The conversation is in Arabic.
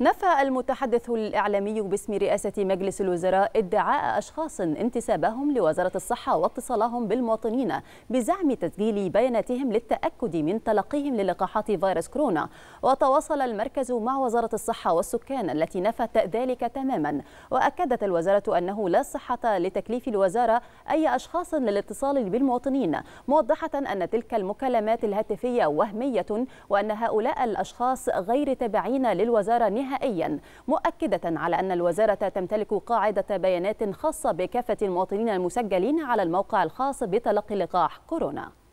نفى المتحدث الإعلامي باسم رئاسة مجلس الوزراء ادعاء أشخاص انتسابهم لوزارة الصحة واتصالهم بالمواطنين بزعم تسجيل بياناتهم للتأكد من تلقيهم للقاحات فيروس كورونا وتواصل المركز مع وزارة الصحة والسكان التي نفت ذلك تماما وأكدت الوزارة أنه لا صحة لتكليف الوزارة أي أشخاص للاتصال بالمواطنين موضحة أن تلك المكالمات الهاتفية وهمية وأن هؤلاء الأشخاص غير تابعين للوزارة نهائيا نهائيا مؤكدة على أن الوزارة تمتلك قاعدة بيانات خاصة بكافة المواطنين المسجلين على الموقع الخاص بتلقي لقاح كورونا